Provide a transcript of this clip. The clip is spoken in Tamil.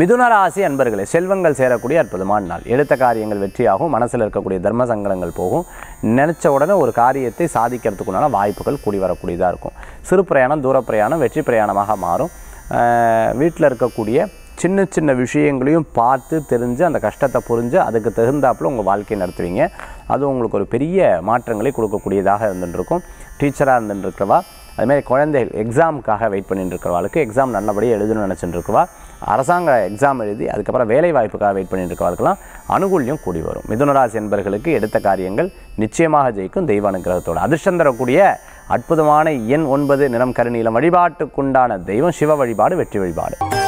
மிதுன ராசி அன்பர்களே செல்வங்கள் சேரக்கூடிய அற்புதமான நாள் எடுத்த காரியங்கள் வெற்றியாகும் மனசில் இருக்கக்கூடிய தர்ம சங்கடங்கள் போகும் நினச்ச உடனே ஒரு காரியத்தை சாதிக்கிறதுக்குண்டான வாய்ப்புகள் கூடி வரக்கூடியதாக இருக்கும் சிறு பிரயாணம் தூர பிரயாணம் வெற்றி பிரயாணமாக மாறும் வீட்டில் இருக்கக்கூடிய சின்ன சின்ன விஷயங்களையும் பார்த்து தெரிஞ்சு அந்த கஷ்டத்தை புரிஞ்சு அதுக்கு தகுந்தாப்பில் உங்கள் வாழ்க்கையை நடத்துவீங்க அது உங்களுக்கு ஒரு பெரிய மாற்றங்களை கொடுக்கக்கூடியதாக இருந்துருக்கும் டீச்சராக இருந்துட்டுருக்கவா அதுமாதிரி குழந்தைகள் எக்ஸாமுக்காக வெயிட் பண்ணிட்டு இருக்கிறவாளுக்கு எக்ஸாம் நல்லபடியாக எழுதணும்னு நினச்சிட்டு இருக்குவா அரசாங்க எக்ஸாம் எழுதி அதுக்கப்புறம் வேலை வாய்ப்புக்காக வெயிட் பண்ணிட்டு இருக்கிறவர்களுக்கெல்லாம் அனுகூல்யம் கூடி வரும் மிதுனராசி என்பர்களுக்கு எடுத்த காரியங்கள் நிச்சயமாக ஜெயிக்கும் தெய்வ அனுகிரகத்தோடு அதிர்ஷ்டம் தரக்கூடிய அற்புதமான எண் ஒன்பது நிறம் கருணீளம் வழிபாட்டுக்குண்டான தெய்வம் சிவ வழிபாடு வெற்றி வழிபாடு